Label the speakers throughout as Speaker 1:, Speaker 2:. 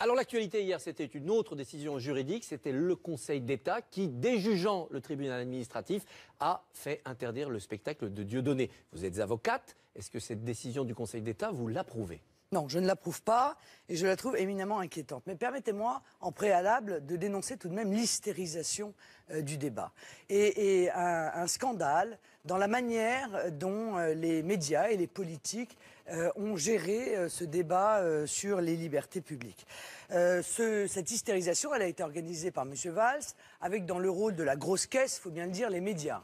Speaker 1: Alors l'actualité hier, c'était une autre décision juridique, c'était le Conseil d'État qui, déjugeant le tribunal administratif, a fait interdire le spectacle de Dieudonné. Vous êtes avocate,
Speaker 2: est-ce que cette décision du Conseil d'État, vous l'approuvez non, je ne l'approuve pas et je la trouve éminemment inquiétante. Mais permettez-moi, en préalable, de dénoncer tout de même l'hystérisation euh, du débat et, un, scandale dans la manière dont euh, les médias et les politiques euh, ont géré ce débat sur les libertés publiques. cette hystérisation, elle a été organisée par M. Valls avec dans le rôle de la grosse caisse, il faut bien le dire, les médias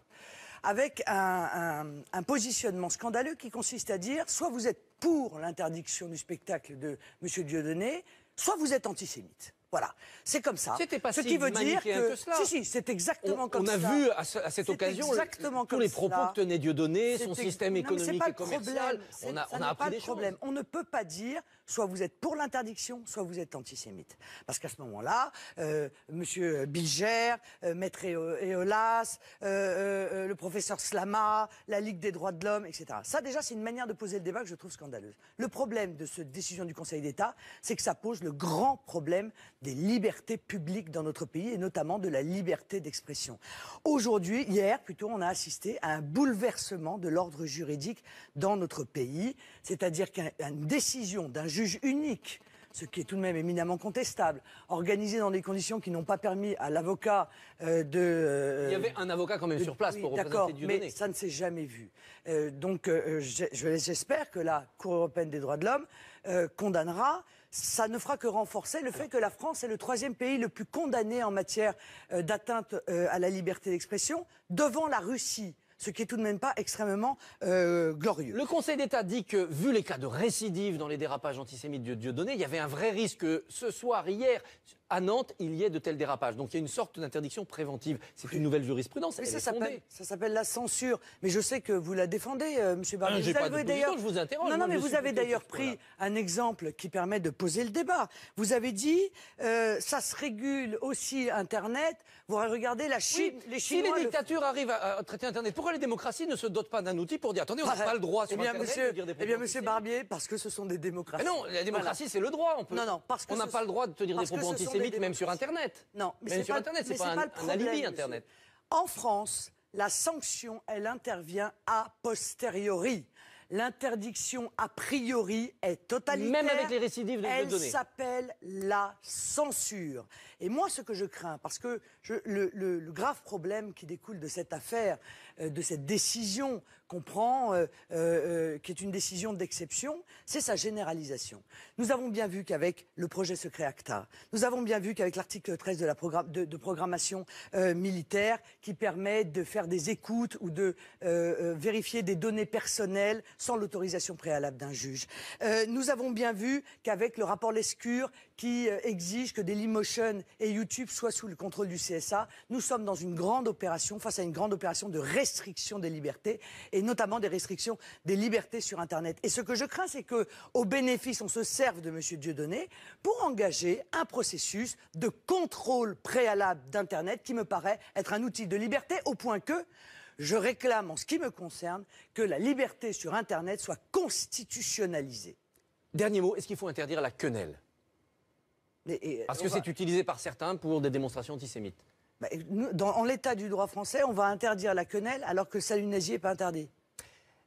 Speaker 2: avec un, positionnement scandaleux qui consiste à dire soit vous êtes pour l'interdiction du spectacle de M. Dieudonné, soit vous êtes antisémite. Voilà, c'est comme ça. ce qui veut dire que, si si, c'est exactement comme ça. On a vu à, cette occasion tous les propos que tenait Dieudonné, son système économique et commercial. On a, on a appris pas des problème. On ne peut pas dire soit vous êtes pour l'interdiction, soit vous êtes antisémite, parce qu'à ce moment-là, M. Euh, Monsieur Bilger, euh, Maître Eolas, euh, le professeur Slama, la Ligue des droits de l'homme, etc. Ça déjà, c'est une manière de poser le débat que je trouve scandaleuse. Le problème de cette décision du Conseil d'État, c'est que ça pose le grand problème des libertés publiques dans notre pays et notamment de la liberté d'expression. Aujourd'hui, hier plutôt, on a assisté à un bouleversement de l'ordre juridique dans notre pays, c'est-à-dire qu'une décision d'un juge unique ce qui est tout de même éminemment contestable, organisé dans des conditions qui n'ont pas permis à l'avocat euh, de... Euh, Il y avait un avocat quand même sur place pour représenter mais ça ne s'est jamais vu. Euh, donc, donc j'espère que la Cour européenne des droits de l'homme condamnera ça ne fera que renforcer le fait que la France est le troisième pays le plus condamné en matière d'atteinte à la liberté d'expression devant la Russie ce qui est tout de même pas extrêmement euh, glorieux. Le Conseil d'État dit que, vu les cas de récidive dans les dérapages antisémites de donné, il y avait un vrai risque.
Speaker 1: Ce soir, hier, à Nantes, il y ait de tels dérapages. Donc il y a une sorte d'interdiction préventive. C'est une nouvelle
Speaker 2: jurisprudence. ça s'appelle, ça s'appelle la censure. Mais je sais que vous la défendez, euh, M. Barbier. Ah, d'ailleurs, je vous interroge. Non, non, mais vous avez d'ailleurs pris un exemple qui permet de poser le débat. Vous avez dit, euh, ça se régule aussi Internet. Vous regardez la Chine, les Chinois. Si les
Speaker 1: dictatures arrivent à, traiter Internet, pourquoi les démocraties ne se dotent pas d'un outil pour dire, attendez, on n'a bah, pas le droit sur eh bien, monsieur, de dire
Speaker 2: des Eh bien, M. Barbier, parce que ce sont des démocraties. non, la démocratie, c'est le droit. On peut... Non, non, parce qu'on n'a pas le droit de te dire des propos même sur Internet. Non, mais sur Internet, c'est pas, un, alibi Internet. En France, la sanction, elle intervient a posteriori. L'interdiction a priori est totalitaire. Même avec les récidives de, Elle s'appelle la censure. Et moi, ce que je crains, parce que le, grave problème qui découle de cette affaire, euh, de cette décision Comprend euh, euh, euh, qui est une décision d'exception, c'est sa généralisation. Nous avons bien vu qu'avec le projet secret ACTA, nous avons bien vu qu'avec l'article 13 de la de, programmation militaire qui permet de faire des écoutes ou de vérifier des données personnelles sans l'autorisation préalable d'un juge. nous avons bien vu qu'avec le rapport Lescure qui exige que Dailymotion et YouTube soient sous le contrôle du CSA, nous sommes dans une grande opération, face à une grande opération de restriction des libertés et notamment des restrictions des libertés sur Internet. Et ce que je crains, c'est que, au bénéfice, on se serve de M. Dieudonné pour engager un processus de contrôle préalable d'Internet qui me paraît être un outil de liberté au point que je réclame, en ce qui me concerne, que la liberté sur Internet soit constitutionnalisée.
Speaker 1: Dernier mot, est-ce qu'il faut interdire la quenelle
Speaker 2: euh, Parce que c'est
Speaker 1: utilisé par certains pour des démonstrations antisémites.
Speaker 2: Bah, dans, en l'état du droit français, on va interdire la quenelle alors que salut nazi n'est pas interdit.